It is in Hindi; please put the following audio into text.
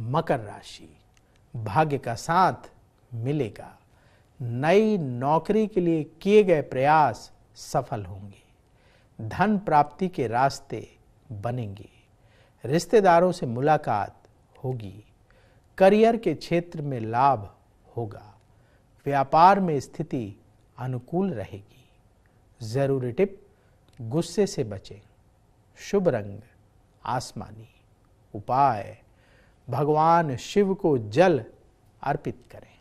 मकर राशि भाग्य का साथ मिलेगा नई नौकरी के लिए किए गए प्रयास सफल होंगे धन प्राप्ति के रास्ते बनेंगे रिश्तेदारों से मुलाकात होगी करियर के क्षेत्र में लाभ होगा व्यापार में स्थिति अनुकूल रहेगी जरूरी टिप गुस्से से बचें शुभ रंग आसमानी उपाय भगवान शिव को जल अर्पित करें